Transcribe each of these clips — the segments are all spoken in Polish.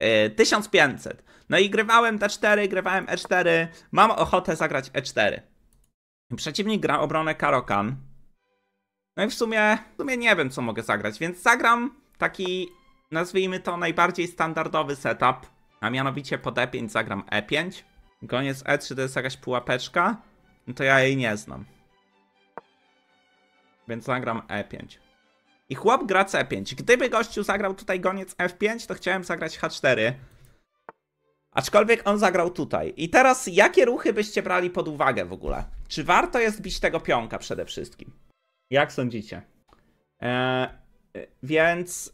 1500. E, no i grywałem D4, grywałem E4. Mam ochotę zagrać E4. Przeciwnik gra obronę Karokan. No i w sumie, w sumie nie wiem, co mogę zagrać, więc zagram taki, nazwijmy to, najbardziej standardowy setup. A mianowicie po d 5 zagram E5. Goniec E3 to jest jakaś pułapeczka. No to ja jej nie znam. Więc zagram E5. I chłop gra C5. Gdyby gościu zagrał tutaj goniec F5, to chciałem zagrać H4. Aczkolwiek on zagrał tutaj. I teraz jakie ruchy byście brali pod uwagę w ogóle? Czy warto jest bić tego pionka przede wszystkim? Jak sądzicie? Eee, więc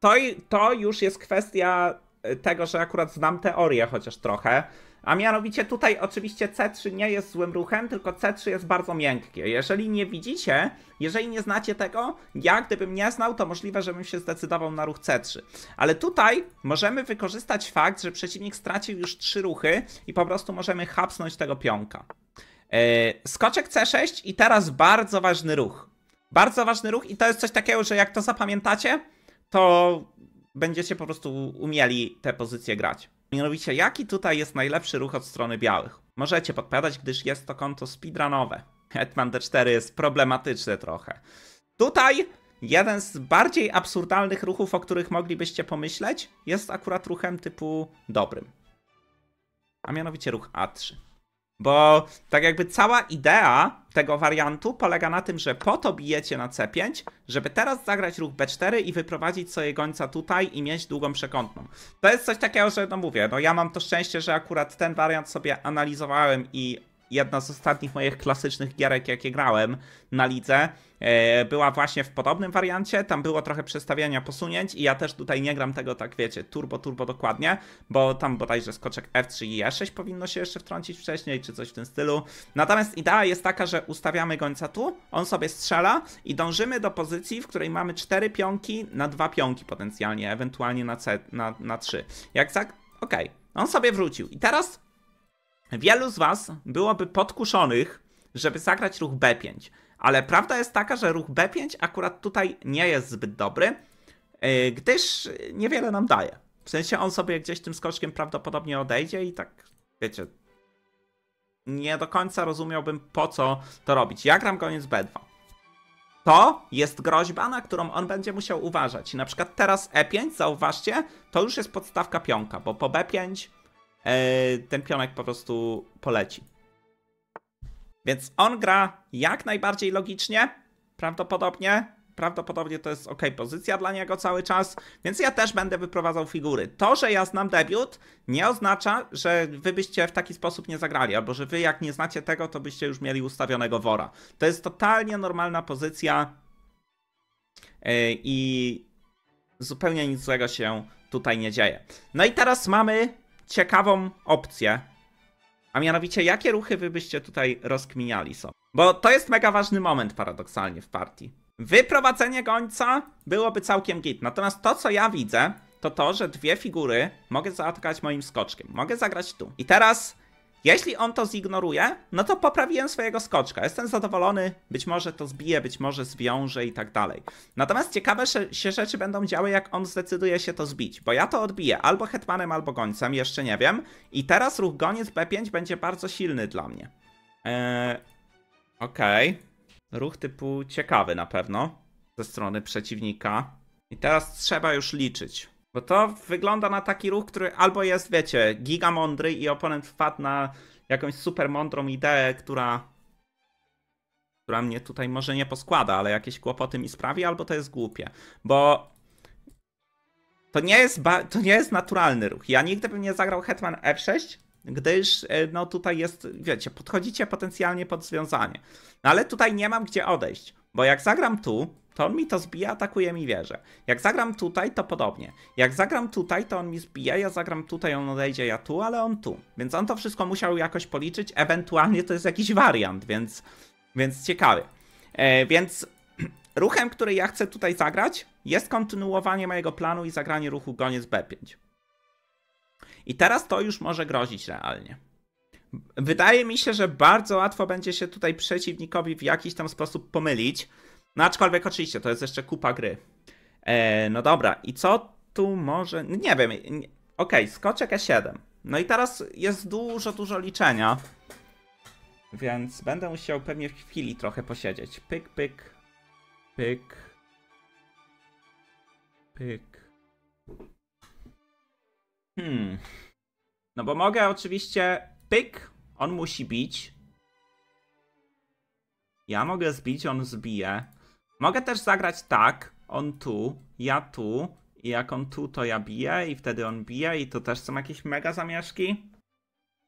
to, to już jest kwestia e, tego, że akurat znam teorię chociaż trochę. A mianowicie tutaj oczywiście C3 nie jest złym ruchem, tylko C3 jest bardzo miękkie. Jeżeli nie widzicie, jeżeli nie znacie tego, ja gdybym nie znał, to możliwe, żebym się zdecydował na ruch C3. Ale tutaj możemy wykorzystać fakt, że przeciwnik stracił już trzy ruchy i po prostu możemy hapsnąć tego pionka. E, skoczek C6 i teraz bardzo ważny ruch. Bardzo ważny ruch i to jest coś takiego, że jak to zapamiętacie, to będziecie po prostu umieli te pozycje grać. Mianowicie, jaki tutaj jest najlepszy ruch od strony białych? Możecie podpowiadać, gdyż jest to konto speedrunowe. Hetman D4 jest problematyczne trochę. Tutaj jeden z bardziej absurdalnych ruchów, o których moglibyście pomyśleć, jest akurat ruchem typu dobrym. A mianowicie ruch A3. Bo tak jakby cała idea tego wariantu polega na tym, że po to bijecie na C5, żeby teraz zagrać ruch B4 i wyprowadzić sobie gońca tutaj i mieć długą przekątną. To jest coś takiego, że no mówię, no ja mam to szczęście, że akurat ten wariant sobie analizowałem i jedna z ostatnich moich klasycznych gierek, jakie grałem na lidze, e, była właśnie w podobnym wariancie. Tam było trochę przestawiania posunięć i ja też tutaj nie gram tego tak, wiecie, turbo, turbo dokładnie, bo tam bodajże skoczek F3 i E6 powinno się jeszcze wtrącić wcześniej, czy coś w tym stylu. Natomiast idea jest taka, że ustawiamy gońca tu, on sobie strzela i dążymy do pozycji, w której mamy cztery pionki na dwa pionki potencjalnie, ewentualnie na, C, na, na 3. Jak tak? Okej. Okay. On sobie wrócił. I teraz Wielu z Was byłoby podkuszonych, żeby zagrać ruch B5, ale prawda jest taka, że ruch B5 akurat tutaj nie jest zbyt dobry, e, gdyż niewiele nam daje. W sensie on sobie gdzieś tym skoczkiem prawdopodobnie odejdzie i tak, wiecie, nie do końca rozumiałbym po co to robić. Ja gram koniec B2. To jest groźba, na którą on będzie musiał uważać. Na przykład teraz E5, zauważcie, to już jest podstawka pionka, bo po B5 E, ten pionek po prostu poleci. Więc on gra jak najbardziej logicznie, prawdopodobnie. Prawdopodobnie to jest ok pozycja dla niego cały czas, więc ja też będę wyprowadzał figury. To, że ja znam debiut, nie oznacza, że wy byście w taki sposób nie zagrali, albo że wy jak nie znacie tego, to byście już mieli ustawionego wora. To jest totalnie normalna pozycja e, i zupełnie nic złego się tutaj nie dzieje. No i teraz mamy ciekawą opcję. A mianowicie, jakie ruchy wy byście tutaj rozkminiali sobie? Bo to jest mega ważny moment paradoksalnie w partii. Wyprowadzenie gońca byłoby całkiem git. Natomiast to, co ja widzę, to to, że dwie figury mogę zaatakować moim skoczkiem. Mogę zagrać tu. I teraz jeśli on to zignoruje, no to poprawiłem swojego skoczka. Jestem zadowolony, być może to zbije, być może zwiąże i tak dalej. Natomiast ciekawe się rzeczy będą działy, jak on zdecyduje się to zbić, bo ja to odbiję albo hetmanem, albo gońcem, jeszcze nie wiem. I teraz ruch goniec B5 będzie bardzo silny dla mnie. Eee, Okej. Okay. Ruch typu ciekawy na pewno ze strony przeciwnika. I teraz trzeba już liczyć. Bo to wygląda na taki ruch, który albo jest, wiecie, gigamądry i oponent wpadł na jakąś super mądrą ideę, która która mnie tutaj może nie poskłada, ale jakieś kłopoty mi sprawi, albo to jest głupie. Bo to nie jest, to nie jest naturalny ruch. Ja nigdy bym nie zagrał Hetman F6, gdyż e, no tutaj jest, wiecie, podchodzicie potencjalnie pod związanie. No ale tutaj nie mam gdzie odejść, bo jak zagram tu, to on mi to zbija, atakuje mi wieżę. Jak zagram tutaj, to podobnie. Jak zagram tutaj, to on mi zbija, ja zagram tutaj, on odejdzie, ja tu, ale on tu. Więc on to wszystko musiał jakoś policzyć, ewentualnie to jest jakiś wariant, więc, więc ciekawy. E, więc ruchem, który ja chcę tutaj zagrać, jest kontynuowanie mojego planu i zagranie ruchu goniec B5. I teraz to już może grozić realnie. Wydaje mi się, że bardzo łatwo będzie się tutaj przeciwnikowi w jakiś tam sposób pomylić, no aczkolwiek oczywiście, to jest jeszcze kupa gry. E, no dobra, i co tu może... Nie wiem, okej, okay, skoczek E7. No i teraz jest dużo, dużo liczenia. Więc będę musiał pewnie w chwili trochę posiedzieć. Pyk, pyk, pyk, pyk. Hmm. No bo mogę oczywiście... Pyk, on musi bić. Ja mogę zbić, on zbije. Mogę też zagrać tak, on tu, ja tu i jak on tu, to ja biję i wtedy on bije i to też są jakieś mega zamieszki.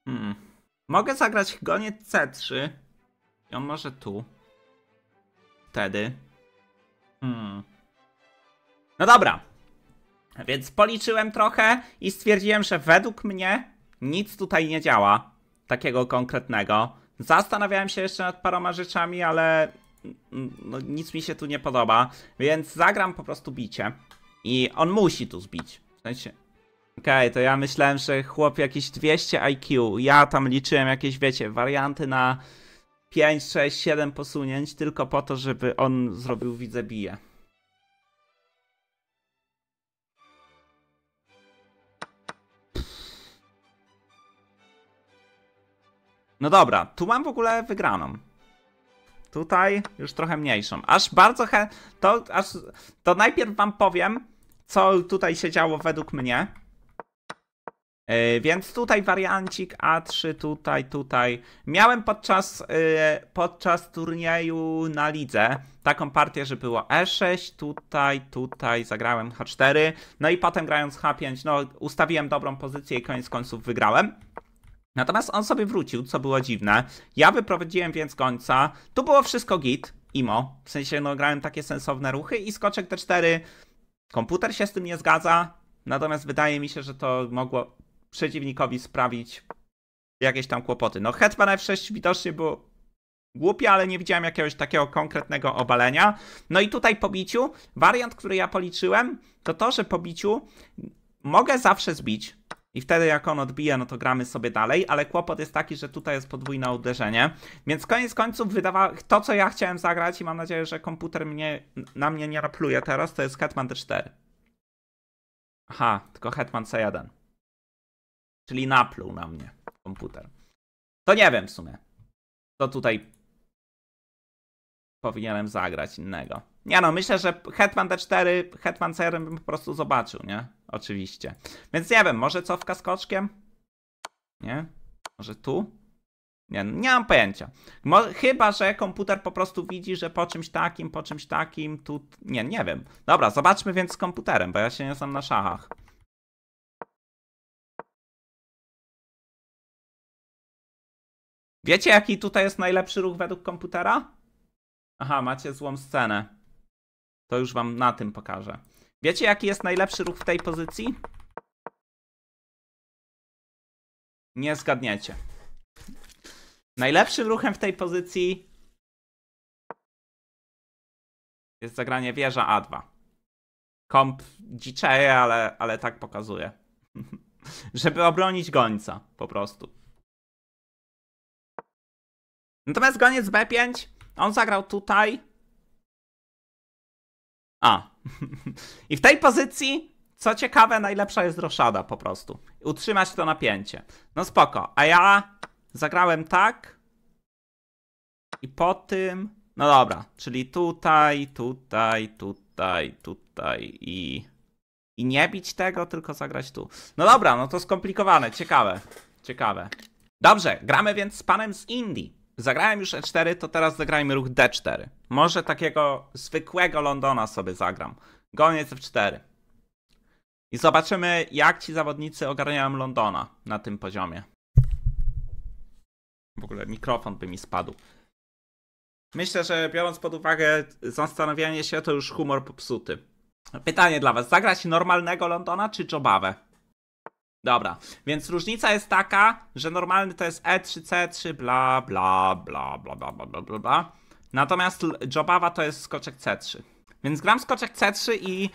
Hmm. Mogę zagrać goniec C3 i on może tu. Wtedy. Hmm. No dobra. Więc policzyłem trochę i stwierdziłem, że według mnie nic tutaj nie działa. Takiego konkretnego. Zastanawiałem się jeszcze nad paroma rzeczami, ale no, nic mi się tu nie podoba, więc zagram po prostu bicie. I on musi tu zbić. W sensie... Okej, okay, to ja myślałem, że chłop jakieś 200 IQ. Ja tam liczyłem jakieś, wiecie, warianty na 5, 6, 7 posunięć tylko po to, żeby on zrobił widzę bije. No dobra, tu mam w ogóle wygraną. Tutaj już trochę mniejszą. Aż bardzo chę... To, aż... to najpierw wam powiem, co tutaj się działo według mnie. Yy, więc tutaj wariancik A3, tutaj, tutaj. Miałem podczas, yy, podczas turnieju na lidze taką partię, że było E6, tutaj, tutaj, zagrałem H4. No i potem grając H5, no ustawiłem dobrą pozycję i koniec końców wygrałem. Natomiast on sobie wrócił, co było dziwne. Ja wyprowadziłem więc końca. Tu było wszystko git, imo. W sensie, no grałem takie sensowne ruchy i skoczek T4. Komputer się z tym nie zgadza, natomiast wydaje mi się, że to mogło przeciwnikowi sprawić jakieś tam kłopoty. No hetman F6 widocznie było głupie, ale nie widziałem jakiegoś takiego konkretnego obalenia. No i tutaj po biciu, wariant, który ja policzyłem, to to, że po biciu mogę zawsze zbić, i wtedy jak on odbija, no to gramy sobie dalej, ale kłopot jest taki, że tutaj jest podwójne uderzenie. Więc koniec końców wydawało, to co ja chciałem zagrać i mam nadzieję, że komputer mnie, na mnie nie rapluje teraz, to jest Hetman D4. Aha, tylko Hetman C1. Czyli napluł na mnie komputer. To nie wiem w sumie. To tutaj powinienem zagrać innego. Nie no, myślę, że Hetman D4, Hetman CRM bym po prostu zobaczył, nie? Oczywiście. Więc nie wiem, może cofka z koczkiem? Nie? Może tu? Nie, nie mam pojęcia. Mo chyba, że komputer po prostu widzi, że po czymś takim, po czymś takim, tu... Nie, nie wiem. Dobra, zobaczmy więc z komputerem, bo ja się nie znam na szachach. Wiecie, jaki tutaj jest najlepszy ruch według komputera? Aha, macie złą scenę. To już wam na tym pokażę. Wiecie, jaki jest najlepszy ruch w tej pozycji? Nie zgadniecie. Najlepszym ruchem w tej pozycji jest zagranie wieża A2. Komp dziczeje, ale, ale tak pokazuje. Żeby obronić gońca, po prostu. Natomiast goniec B5, on zagrał tutaj, a. I w tej pozycji, co ciekawe, najlepsza jest roszada po prostu. Utrzymać to napięcie. No spoko. A ja zagrałem tak. I po tym... No dobra, czyli tutaj, tutaj, tutaj, tutaj i... I nie bić tego, tylko zagrać tu. No dobra, no to skomplikowane, ciekawe, ciekawe. Dobrze, gramy więc z panem z Indii zagrałem już E4, to teraz zagrajmy ruch D4. Może takiego zwykłego Londona sobie zagram. Goniec F4. I zobaczymy, jak ci zawodnicy ogarniają Londona na tym poziomie. W ogóle mikrofon by mi spadł. Myślę, że biorąc pod uwagę zastanawianie się, to już humor popsuty. Pytanie dla was. Zagrać normalnego Londona czy Jobawę? Dobra, więc różnica jest taka, że normalny to jest E3C3 bla bla bla bla bla bla bla bla. Natomiast Jobawa to jest skoczek C3. Więc gram skoczek C3 i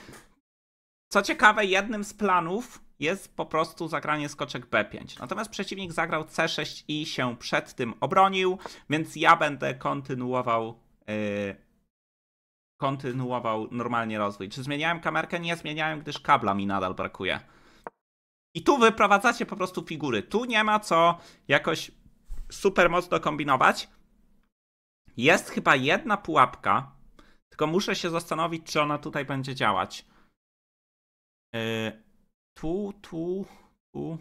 co ciekawe, jednym z planów jest po prostu zagranie skoczek B5. Natomiast przeciwnik zagrał C6 i się przed tym obronił, więc ja będę kontynuował yy, kontynuował normalnie rozwój. Czy zmieniałem kamerkę? Nie zmieniałem, gdyż kabla mi nadal brakuje. I tu wyprowadzacie po prostu figury. Tu nie ma co jakoś super mocno kombinować. Jest chyba jedna pułapka, tylko muszę się zastanowić, czy ona tutaj będzie działać. Yy, tu, tu, tu.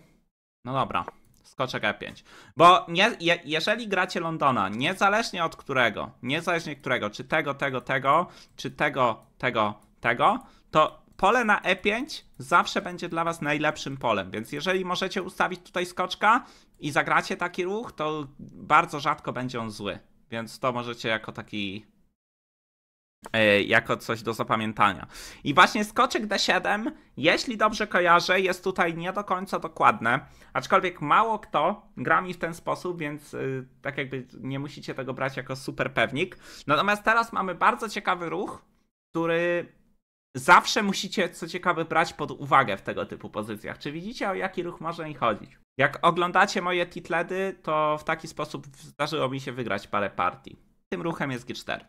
No dobra, skoczek E5. Bo nie, je, jeżeli gracie Londona, niezależnie od którego, niezależnie którego, czy tego, tego, tego, czy tego, tego, tego, to pole na E5 zawsze będzie dla Was najlepszym polem, więc jeżeli możecie ustawić tutaj skoczka i zagracie taki ruch, to bardzo rzadko będzie on zły. Więc to możecie jako taki e, jako coś do zapamiętania. I właśnie skoczek D7, jeśli dobrze kojarzę, jest tutaj nie do końca dokładne, aczkolwiek mało kto gra mi w ten sposób, więc e, tak jakby nie musicie tego brać jako super pewnik. Natomiast teraz mamy bardzo ciekawy ruch, który zawsze musicie, co ciekawe, brać pod uwagę w tego typu pozycjach. Czy widzicie, o jaki ruch może mi chodzić? Jak oglądacie moje titledy, to w taki sposób zdarzyło mi się wygrać parę partii. Tym ruchem jest G4.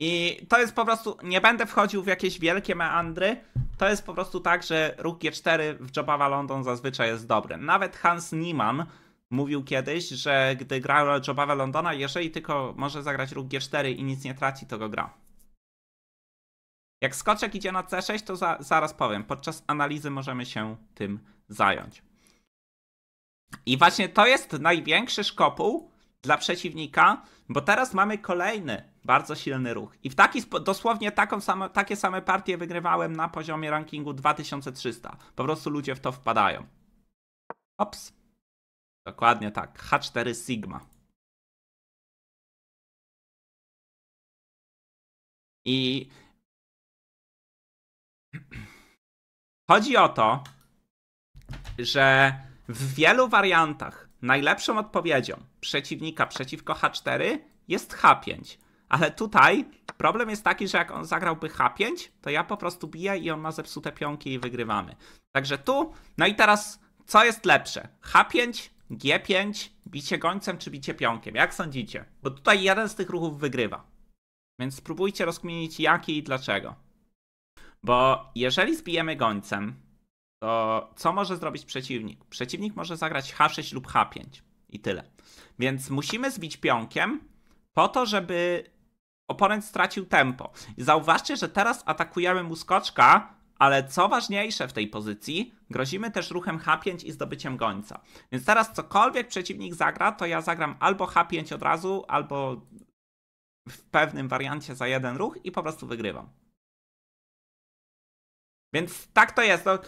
I to jest po prostu, nie będę wchodził w jakieś wielkie meandry, to jest po prostu tak, że ruch G4 w Jobawa London zazwyczaj jest dobry. Nawet Hans Niemann mówił kiedyś, że gdy gra Jobawa Londona, jeżeli tylko może zagrać ruch G4 i nic nie traci, to go gra. Jak skoczek idzie na C6, to za, zaraz powiem. Podczas analizy możemy się tym zająć. I właśnie to jest największy szkopuł dla przeciwnika, bo teraz mamy kolejny bardzo silny ruch. I w taki dosłownie taką same, takie same partie wygrywałem na poziomie rankingu 2300. Po prostu ludzie w to wpadają. Ops. Dokładnie tak. H4 Sigma. I Chodzi o to, że w wielu wariantach najlepszą odpowiedzią przeciwnika przeciwko H4 jest H5. Ale tutaj problem jest taki, że jak on zagrałby H5, to ja po prostu biję i on ma zepsute pionki i wygrywamy. Także tu, no i teraz co jest lepsze? H5, G5, bicie gońcem czy bicie pionkiem? Jak sądzicie? Bo tutaj jeden z tych ruchów wygrywa. Więc spróbujcie rozkminić jaki i dlaczego. Bo jeżeli zbijemy gońcem, to co może zrobić przeciwnik? Przeciwnik może zagrać H6 lub H5 i tyle. Więc musimy zbić pionkiem po to, żeby oponent stracił tempo. I zauważcie, że teraz atakujemy mu skoczka, ale co ważniejsze w tej pozycji, grozimy też ruchem H5 i zdobyciem gońca. Więc teraz cokolwiek przeciwnik zagra, to ja zagram albo H5 od razu, albo w pewnym wariancie za jeden ruch i po prostu wygrywam. Więc tak to jest. No,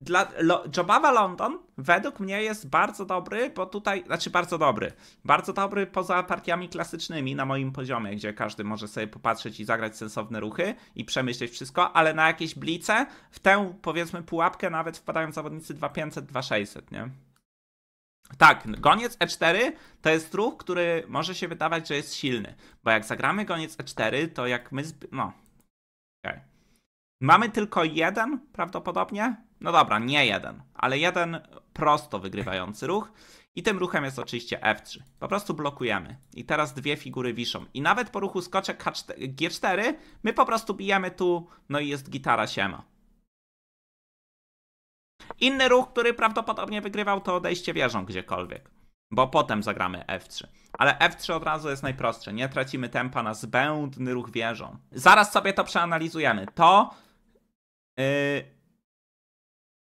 dla, lo, Jobawa London według mnie jest bardzo dobry, bo tutaj, znaczy bardzo dobry, bardzo dobry poza partiami klasycznymi na moim poziomie, gdzie każdy może sobie popatrzeć i zagrać sensowne ruchy i przemyśleć wszystko, ale na jakieś blice w tę powiedzmy pułapkę nawet wpadają zawodnicy 2500, 2600, nie? Tak, goniec E4 to jest ruch, który może się wydawać, że jest silny, bo jak zagramy goniec E4, to jak my, zb... no, okej. Okay. Mamy tylko jeden prawdopodobnie? No dobra, nie jeden, ale jeden prosto wygrywający ruch. I tym ruchem jest oczywiście F3. Po prostu blokujemy. I teraz dwie figury wiszą. I nawet po ruchu skoczek G4 my po prostu bijemy tu, no i jest gitara siema. Inny ruch, który prawdopodobnie wygrywał to odejście wieżą gdziekolwiek. Bo potem zagramy F3. Ale F3 od razu jest najprostsze. Nie tracimy tempa na zbędny ruch wieżą. Zaraz sobie to przeanalizujemy. To Y,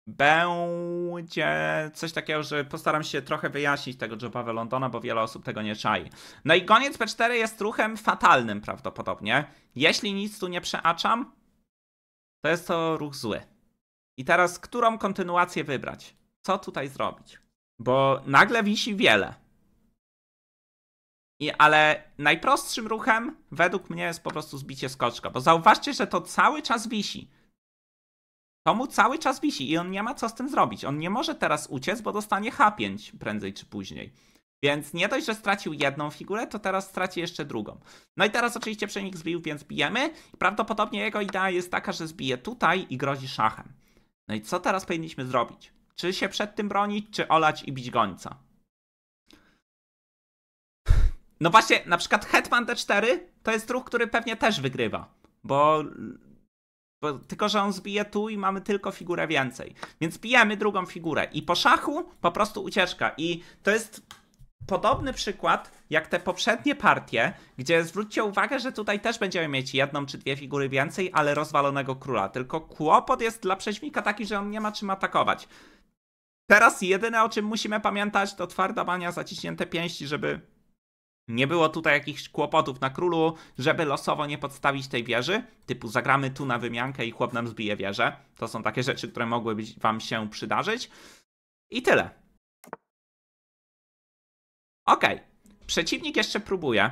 będzie coś takiego, że postaram się trochę wyjaśnić tego Joe Londona, bo wiele osób tego nie czai. No i koniec P4 jest ruchem fatalnym prawdopodobnie. Jeśli nic tu nie przeaczam, to jest to ruch zły. I teraz którą kontynuację wybrać? Co tutaj zrobić? Bo nagle wisi wiele. I, ale najprostszym ruchem według mnie jest po prostu zbicie skoczka, bo zauważcie, że to cały czas wisi. To mu cały czas wisi i on nie ma co z tym zrobić. On nie może teraz uciec, bo dostanie H5 prędzej czy później. Więc nie dość, że stracił jedną figurę, to teraz straci jeszcze drugą. No i teraz oczywiście przenik zbił, więc bijemy. Prawdopodobnie jego idea jest taka, że zbije tutaj i grozi szachem. No i co teraz powinniśmy zrobić? Czy się przed tym bronić, czy olać i bić gońca? No właśnie, na przykład Hetman D4 to jest ruch, który pewnie też wygrywa, bo bo, tylko, że on zbije tu i mamy tylko figurę więcej. Więc bijemy drugą figurę. I po szachu po prostu ucieczka. I to jest podobny przykład jak te poprzednie partie, gdzie zwróćcie uwagę, że tutaj też będziemy mieć jedną czy dwie figury więcej, ale rozwalonego króla. Tylko kłopot jest dla przeźmika taki, że on nie ma czym atakować. Teraz jedyne o czym musimy pamiętać to twarda bania, zaciśnięte pięści, żeby nie było tutaj jakichś kłopotów na królu, żeby losowo nie podstawić tej wieży, typu zagramy tu na wymiankę i chłop nam zbije wieżę. To są takie rzeczy, które mogłyby wam się przydarzyć. I tyle. Ok. Przeciwnik jeszcze próbuje.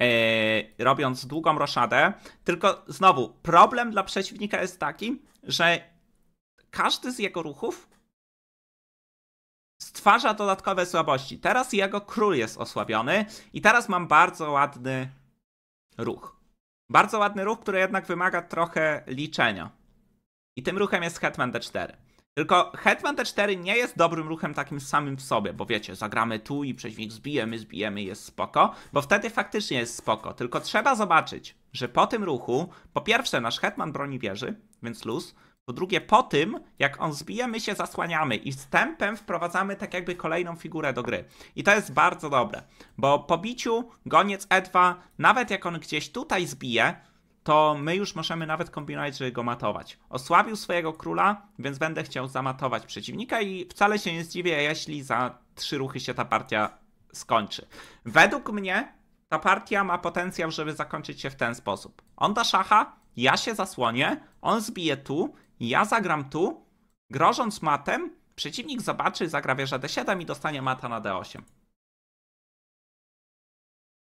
E, robiąc długą roszadę. Tylko znowu, problem dla przeciwnika jest taki, że każdy z jego ruchów stwarza dodatkowe słabości. Teraz jego król jest osłabiony i teraz mam bardzo ładny ruch. Bardzo ładny ruch, który jednak wymaga trochę liczenia. I tym ruchem jest Hetman D4. Tylko Hetman D4 nie jest dobrym ruchem takim samym w sobie, bo wiecie, zagramy tu i przeciwnik zbijemy, zbijemy jest spoko, bo wtedy faktycznie jest spoko. Tylko trzeba zobaczyć, że po tym ruchu, po pierwsze nasz Hetman broni wieży, więc luz, po drugie, po tym, jak on zbije, my się zasłaniamy i wstępem wprowadzamy tak jakby kolejną figurę do gry. I to jest bardzo dobre, bo po biciu goniec E2, nawet jak on gdzieś tutaj zbije, to my już możemy nawet kombinować, żeby go matować. Osłabił swojego króla, więc będę chciał zamatować przeciwnika i wcale się nie zdziwię, jeśli za trzy ruchy się ta partia skończy. Według mnie ta partia ma potencjał, żeby zakończyć się w ten sposób. On da szacha, ja się zasłonię, on zbije tu, ja zagram tu, grożąc matem, przeciwnik zobaczy, zagra wieża D7 i dostanie mata na D8.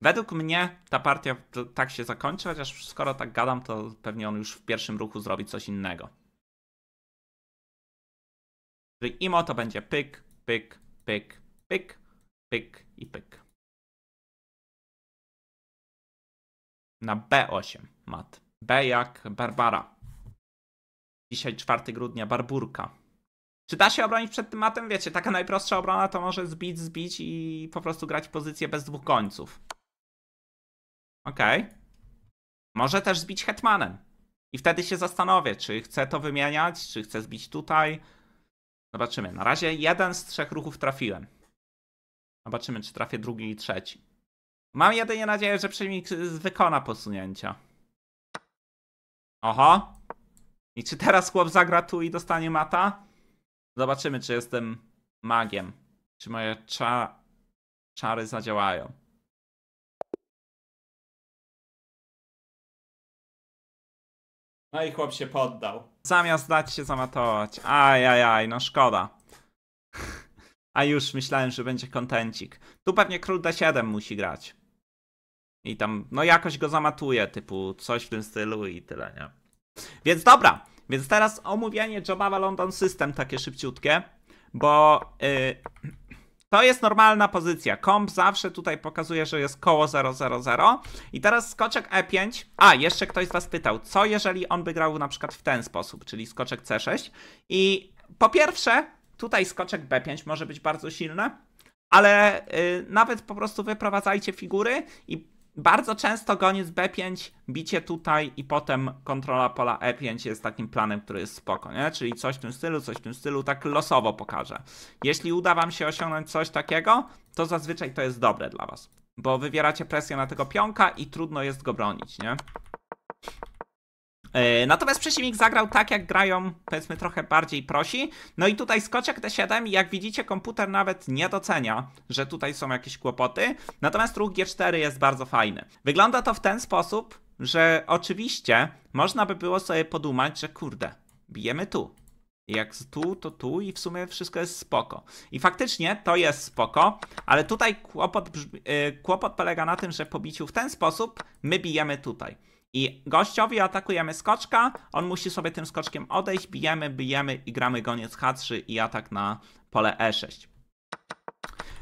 Według mnie ta partia tak się zakończy, chociaż skoro tak gadam, to pewnie on już w pierwszym ruchu zrobi coś innego. I imo to będzie pyk, pyk, pyk, pyk, pyk i pyk. Na B8 mat. B jak Barbara. Dzisiaj 4 grudnia, Barburka. Czy da się obronić przed tym matem? Wiecie, taka najprostsza obrona to może zbić, zbić i po prostu grać pozycję bez dwóch końców. Okej. Okay. Może też zbić hetmanem. I wtedy się zastanowię, czy chcę to wymieniać, czy chcę zbić tutaj. Zobaczymy. Na razie jeden z trzech ruchów trafiłem. Zobaczymy, czy trafię drugi i trzeci. Mam jedynie nadzieję, że przeciwnik wykona posunięcia. Oho. I czy teraz chłop zagra tu i dostanie mata? Zobaczymy, czy jestem magiem. Czy moje cza... czary zadziałają. No i chłop się poddał. Zamiast dać się zamatować. Ajajaj, no szkoda. A już myślałem, że będzie kontencik. Tu pewnie król d7 musi grać. I tam, no jakoś go zamatuje, typu coś w tym stylu i tyle, nie? Więc dobra, więc teraz omówienie Jobawa London System takie szybciutkie, bo y, to jest normalna pozycja. Komp zawsze tutaj pokazuje, że jest koło 000 i teraz skoczek E5. A, jeszcze ktoś z was pytał, co jeżeli on by grał na przykład w ten sposób, czyli skoczek C6 i po pierwsze tutaj skoczek B5 może być bardzo silny, ale y, nawet po prostu wyprowadzajcie figury i bardzo często goniec B5, bicie tutaj i potem kontrola pola E5 jest takim planem, który jest spoko, nie? Czyli coś w tym stylu, coś w tym stylu, tak losowo pokażę. Jeśli uda wam się osiągnąć coś takiego, to zazwyczaj to jest dobre dla was, bo wywieracie presję na tego pionka i trudno jest go bronić, nie? E, natomiast przeciwnik zagrał tak, jak grają, powiedzmy, trochę bardziej prosi. No i tutaj skoczek D7, jak widzicie, komputer nawet nie docenia, że tutaj są jakieś kłopoty. Natomiast ruch G4 jest bardzo fajny. Wygląda to w ten sposób, że oczywiście można by było sobie podumać, że kurde, bijemy tu. Jak tu, to tu i w sumie wszystko jest spoko. I faktycznie to jest spoko, ale tutaj kłopot, e, kłopot polega na tym, że po biciu w ten sposób my bijemy tutaj. I gościowi atakujemy skoczka, on musi sobie tym skoczkiem odejść, bijemy, bijemy i gramy goniec H3 i atak na pole E6.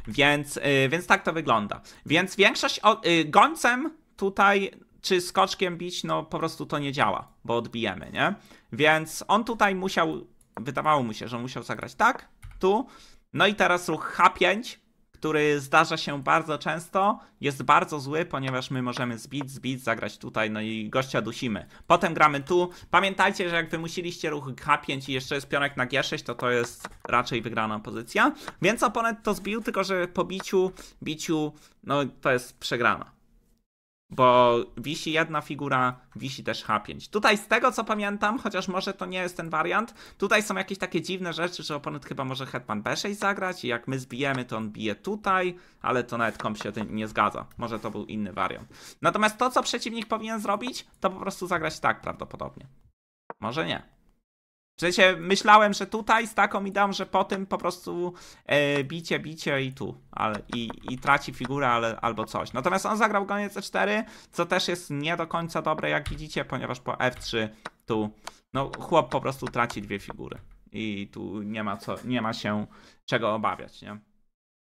Więc, yy, więc tak to wygląda. Więc większość o, yy, gońcem tutaj czy skoczkiem bić, no po prostu to nie działa, bo odbijemy, nie? Więc on tutaj musiał, wydawało mu się, że musiał zagrać tak, tu. No i teraz ruch H5, który zdarza się bardzo często, jest bardzo zły, ponieważ my możemy zbić, zbić, zagrać tutaj, no i gościa dusimy. Potem gramy tu. Pamiętajcie, że jak wymusiliście ruch H5 i jeszcze jest pionek na G6, to to jest raczej wygrana pozycja. Więc oponent to zbił, tylko że po biciu, biciu, no to jest przegrana bo wisi jedna figura, wisi też H5. Tutaj z tego co pamiętam, chociaż może to nie jest ten wariant, tutaj są jakieś takie dziwne rzeczy, że oponent chyba może hetman B6 zagrać i jak my zbijemy, to on bije tutaj, ale to nawet komp się nie zgadza. Może to był inny wariant. Natomiast to, co przeciwnik powinien zrobić, to po prostu zagrać tak prawdopodobnie. Może nie że się myślałem, że tutaj z taką ideą, że po tym po prostu e, bicie, bicie i tu, ale, i, i traci figurę ale, albo coś. Natomiast on zagrał gonie C4, co też jest nie do końca dobre, jak widzicie, ponieważ po F3 tu, no chłop po prostu traci dwie figury i tu nie ma co, nie ma się czego obawiać, nie?